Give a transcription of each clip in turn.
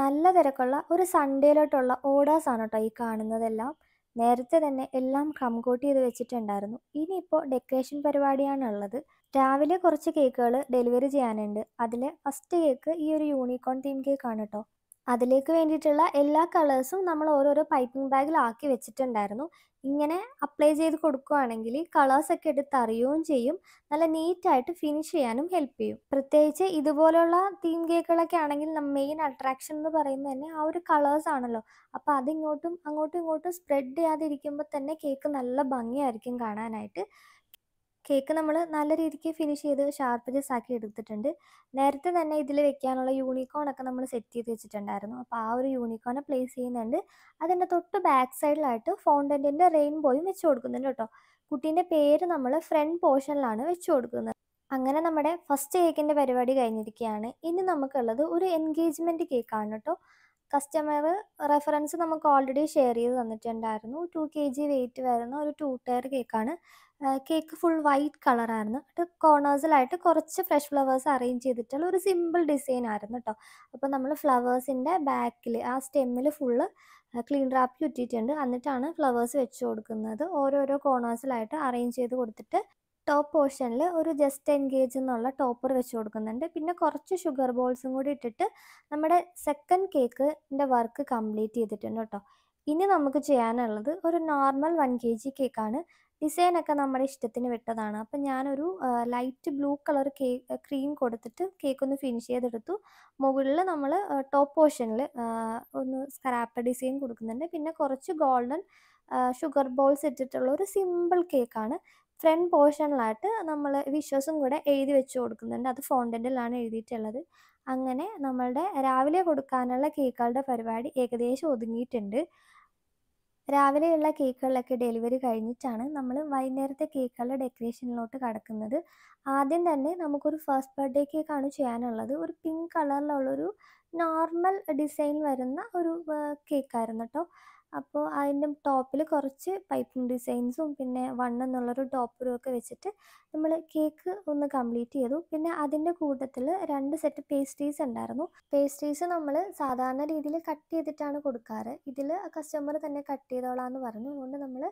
നല്ല തിരക്കുള്ള ഒരു സൺഡേയിലോട്ടുള്ള ആണ് കേട്ടോ ഈ കാണുന്നതെല്ലാം നേരത്തെ തന്നെ എല്ലാം കംകോട്ട് ചെയ്ത് വെച്ചിട്ടുണ്ടായിരുന്നു ഇനിയിപ്പോൾ ഡെക്കറേഷൻ പരിപാടിയാണ് ഉള്ളത് രാവിലെ കുറച്ച് കേക്കുകൾ ഡെലിവറി ചെയ്യാനുണ്ട് അതിൽ ഫസ്റ്റ് കേക്ക് ഈ ഒരു യൂണിക്കോൺ തീം കേക്കാണ് കേട്ടോ അതിലേക്ക് വേണ്ടിയിട്ടുള്ള എല്ലാ കളേഴ്സും നമ്മൾ ഓരോരോ പൈപ്പിംഗ് ബാഗിലാക്കി വെച്ചിട്ടുണ്ടായിരുന്നു ഇങ്ങനെ അപ്ലൈ ചെയ്ത് കൊടുക്കുകയാണെങ്കിൽ കളേഴ്സൊക്കെ എടുത്ത് അറിയുകയും ചെയ്യും നല്ല നീറ്റായിട്ട് ഫിനിഷ് ചെയ്യാനും ഹെൽപ്പ് ചെയ്യും പ്രത്യേകിച്ച് ഇതുപോലുള്ള തീം കേക്കുകളൊക്കെ ആണെങ്കിൽ മെയിൻ അട്രാക്ഷൻ എന്ന് പറയുന്നത് തന്നെ ആ ഒരു കളേഴ്സ് ആണല്ലോ അപ്പോൾ അതിങ്ങോട്ടും അങ്ങോട്ടും ഇങ്ങോട്ടും സ്പ്രെഡ് ചെയ്യാതിരിക്കുമ്പോൾ തന്നെ കേക്ക് നല്ല ഭംഗിയായിരിക്കും കാണാനായിട്ട് കേക്ക് നമ്മൾ നല്ല രീതിക്ക് ഫിനിഷ് ചെയ്ത് ഷാർപ്പ് ജസ് ആക്കി എടുത്തിട്ടുണ്ട് നേരത്തെ തന്നെ ഇതിൽ വെക്കാനുള്ള യൂണിക്കോൺ ഒക്കെ നമ്മൾ സെറ്റ് ചെയ്ത് വെച്ചിട്ടുണ്ടായിരുന്നു അപ്പോൾ ആ ഒരു യൂണിക്കോണെ പ്ലേസ് ചെയ്യുന്നുണ്ട് അതിൻ്റെ തൊട്ട് ബാക്ക് സൈഡിലായിട്ട് ഫോണ്ടൻറ്റിൻ്റെ റെയിൻബോയും വെച്ച് കൊടുക്കുന്നുണ്ട് കേട്ടോ കുട്ടീൻ്റെ പേര് നമ്മൾ ഫ്രണ്ട് പോർഷനിലാണ് വെച്ച് കൊടുക്കുന്നത് അങ്ങനെ നമ്മുടെ ഫസ്റ്റ് കേക്കിൻ്റെ പരിപാടി കഴിഞ്ഞിരിക്കുകയാണ് ഇനി നമുക്കുള്ളത് ഒരു എൻഗേജ്മെൻറ്റ് കേക്കാണ് കേട്ടോ കസ്റ്റമർ റെഫറൻസ് നമുക്ക് ഓൾറെഡി ഷെയർ ചെയ്ത് തന്നിട്ടുണ്ടായിരുന്നു ടു കെ ജി വെയിറ്റ് വരുന്ന ഒരു ടു ടയർ കേക്കാണ് കേക്ക് ഫുൾ വൈറ്റ് കളറായിരുന്നു എന്നിട്ട് കോർണേഴ്സിലായിട്ട് കുറച്ച് ഫ്രഷ് ഫ്ലവേഴ്സ് അറേഞ്ച് ചെയ്തിട്ടുള്ള ഒരു സിമ്പിൾ ഡിസൈൻ ആയിരുന്നു കേട്ടോ അപ്പോൾ നമ്മൾ ഫ്ലവേഴ്സിൻ്റെ ബാക്കിൽ ആ സ്റ്റെമ്മിൽ ഫുള്ള് ക്ലീൻ റാപ്പ് ചുറ്റിയിട്ടുണ്ട് എന്നിട്ടാണ് ഫ്ലവേഴ്സ് വെച്ച് കൊടുക്കുന്നത് ഓരോരോ കോർണേഴ്സിലായിട്ട് അറേഞ്ച് ചെയ്ത് കൊടുത്തിട്ട് ടോപ്പ് പോർഷനിൽ ഒരു ജസ്റ്റ് എൻഗേജ് എന്നുള്ള ടോപ്പർ വെച്ച് കൊടുക്കുന്നുണ്ട് പിന്നെ കുറച്ച് ഷുഗർ ബോൾസും കൂടി ഇട്ടിട്ട് നമ്മുടെ സെക്കൻഡ് കേക്കിൻ്റെ വർക്ക് കംപ്ലീറ്റ് ചെയ്തിട്ടുണ്ട് കേട്ടോ ഇനി നമുക്ക് ചെയ്യാനുള്ളത് ഒരു നോർമൽ വൺ കെ ജി കേക്കാണ് ഒക്കെ നമ്മുടെ ഇഷ്ടത്തിന് വിട്ടതാണ് അപ്പം ഞാനൊരു light blue colour cake cream കൊടുത്തിട്ട് കേക്ക് ഒന്ന് ഫിനിഷ് ചെയ്തെടുത്തു മുകളിൽ നമ്മൾ ടോപ്പ് പോർഷനിൽ ഒന്ന് സ്ക്രാപ്പ് ഡിസൈൻ കൊടുക്കുന്നുണ്ട് പിന്നെ കുറച്ച് ഗോൾഡൻ ഷുഗർ ബോൾസ് ഇട്ടിട്ടുള്ള ഒരു സിമ്പിൾ കേക്കാണ് ഫ്രണ്ട് പോർഷനിലായിട്ട് നമ്മൾ വിഷസും കൂടെ എഴുതി വെച്ച് കൊടുക്കുന്നുണ്ട് അത് ഫോണ്ടൻറ്റിലാണ് എഴുതിയിട്ടുള്ളത് അങ്ങനെ നമ്മളുടെ രാവിലെ കൊടുക്കാനുള്ള കേക്കുകളുടെ പരിപാടി ഏകദേശം ഒതുങ്ങിയിട്ടുണ്ട് രാവിലെയുള്ള കേക്കുകളൊക്കെ ഡെലിവറി കഴിഞ്ഞിട്ടാണ് നമ്മൾ വൈകുന്നേരത്തെ കേക്കുകളുടെ ഡെക്കറേഷനിലോട്ട് കടക്കുന്നത് ആദ്യം തന്നെ നമുക്കൊരു ഫസ്റ്റ് ബർത്ത്ഡേ കേക്കാണ് ചെയ്യാനുള്ളത് ഒരു പിങ്ക് കളറിലുള്ളൊരു നോർമൽ ഡിസൈൻ വരുന്ന ഒരു കേക്കായിരുന്നു കേട്ടോ അപ്പോൾ അതിൻ്റെ ടോപ്പിൽ കുറച്ച് പൈപ്പിംഗ് ഡിസൈൻസും പിന്നെ വൺ എന്നുള്ളൊരു ടോപ്പറും ഒക്കെ വെച്ചിട്ട് നമ്മൾ കേക്ക് ഒന്ന് കംപ്ലീറ്റ് ചെയ്തു പിന്നെ അതിൻ്റെ കൂട്ടത്തിൽ രണ്ട് സെറ്റ് പേസ്ട്രീസ് ഉണ്ടായിരുന്നു പേസ്ട്രീസ് നമ്മൾ സാധാരണ രീതിയിൽ കട്ട് ചെയ്തിട്ടാണ് കൊടുക്കാറ് ഇതിൽ കസ്റ്റമർ തന്നെ കട്ട് ചെയ്തോളാന്ന് പറഞ്ഞു അതുകൊണ്ട് നമ്മൾ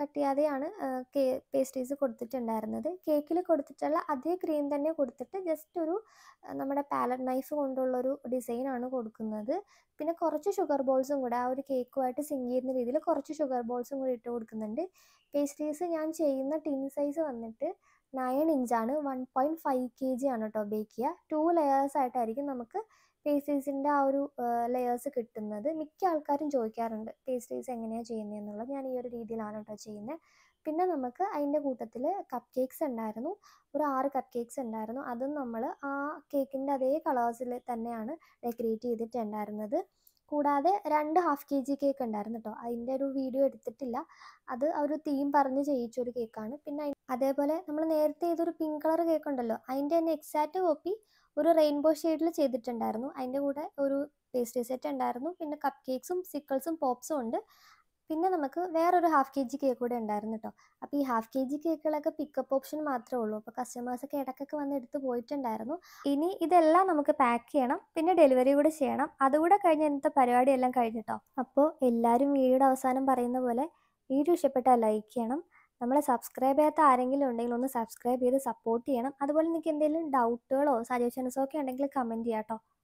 കട്ട് ചെയ്യാതെയാണ് കേ പേസ്ട്രീസ് കൊടുത്തിട്ടുണ്ടായിരുന്നത് കേക്കിൽ കൊടുത്തിട്ടുള്ള അതേ ക്രീം തന്നെ കൊടുത്തിട്ട് ജസ്റ്റ് ഒരു നമ്മുടെ പാലറ്റ് നൈഫ് കൊണ്ടുള്ളൊരു ഡിസൈനാണ് കൊടുക്കുന്നത് പിന്നെ കുറച്ച് ഷുഗർ ബോൾസും കൂടെ ആ ഒരു കേക്കുമായിട്ട് തിങ്ക് ചെയ്യുന്ന രീതിയിൽ കുറച്ച് ഷുഗർ ബോൾസും കൂടി ഇട്ട് കൊടുക്കുന്നുണ്ട് പേസ്ട്രീസ് ഞാൻ ചെയ്യുന്ന ടിൻ സൈസ് വന്നിട്ട് നയൻ ഇഞ്ചാണ് വൺ പോയിൻറ്റ് ഫൈവ് കെ ജി ആണ് കേട്ടോ ബേക്ക് ചെയ്യുക ടു ലെയേഴ്സ് ആയിട്ടായിരിക്കും നമുക്ക് പേസ്ട്രീസിൻ്റെ ആ ഒരു ലെയേഴ്സ് കിട്ടുന്നത് മിക്ക ആൾക്കാരും ചോദിക്കാറുണ്ട് പേസ്ട്രീസ് എങ്ങനെയാണ് ചെയ്യുന്നത് എന്നുള്ളത് ഞാൻ ഈ ഒരു രീതിയിലാണ് കേട്ടോ ചെയ്യുന്നത് പിന്നെ നമുക്ക് അതിൻ്റെ കൂട്ടത്തിൽ കപ്പ് കേക്ക്സ് ഉണ്ടായിരുന്നു ഒരു ആറ് കപ്പ് കേക്ക്സ് ഉണ്ടായിരുന്നു അതും നമ്മൾ ആ കേക്കിൻ്റെ അതേ കളേഴ്സിൽ തന്നെയാണ് ഡെക്കറേറ്റ് ചെയ്തിട്ടുണ്ടായിരുന്നത് കൂടാതെ രണ്ട് ഹാഫ് കെ ജി കേക്ക് ഉണ്ടായിരുന്നു കേട്ടോ അതിൻ്റെ ഒരു വീഡിയോ എടുത്തിട്ടില്ല അത് ആ ഒരു തീം പറഞ്ഞ് ഒരു കേക്കാണ് പിന്നെ അതേപോലെ നമ്മൾ നേരത്തെ ഏതൊരു പിങ്ക് കളർ കേക്ക് ഉണ്ടല്ലോ അതിൻ്റെ തന്നെ എക്സാക്റ്റ് കോപ്പി ഒരു റെയിൻബോ ഷെയ്ഡിൽ ചെയ്തിട്ടുണ്ടായിരുന്നു അതിൻ്റെ കൂടെ ഒരു പേസ്ട്രി സെറ്റ് ഉണ്ടായിരുന്നു പിന്നെ കപ്പ് കേക്ക്സും സിക്കിൾസും പോപ്സും ഉണ്ട് പിന്നെ നമുക്ക് വേറൊരു ഹാഫ് കെ ജി കേക്ക് കൂടെ ഉണ്ടായിരുന്നു കേട്ടോ അപ്പോൾ ഈ ഹാഫ് കെ ജി കേക്കുകളൊക്കെ പിക്കപ്പ് ഓപ്ഷൻ മാത്രമേ ഉള്ളൂ അപ്പോൾ കസ്റ്റമേഴ്സൊക്കെ ഇടയ്ക്കൊക്കെ വന്ന് എടുത്ത് പോയിട്ടുണ്ടായിരുന്നു ഇനി ഇതെല്ലാം നമുക്ക് പാക്ക് ചെയ്യണം പിന്നെ ഡെലിവറി കൂടെ ചെയ്യണം അതുകൂടെ കഴിഞ്ഞ ഇന്നത്തെ പരിപാടിയെല്ലാം കഴിഞ്ഞിട്ടോ അപ്പോൾ എല്ലാവരും വീഡിയോയുടെ അവസാനം പറയുന്ന പോലെ വീഡിയോ ഇഷ്ടപ്പെട്ടാൽ ലൈക്ക് ചെയ്യണം നമ്മളെ സബ്സ്ക്രൈബ് ചെയ്യാത്ത ആരെങ്കിലും ഉണ്ടെങ്കിൽ ഒന്ന് സബ്സ്ക്രൈബ് ചെയ്ത് സപ്പോർട്ട് ചെയ്യണം അതുപോലെ നിങ്ങൾക്ക് എന്തെങ്കിലും ഡൗട്ടുകളോ സജഷൻസോ ഒക്കെ ഉണ്ടെങ്കിൽ കമൻറ്റ് ചെയ്യാം കേട്ടോ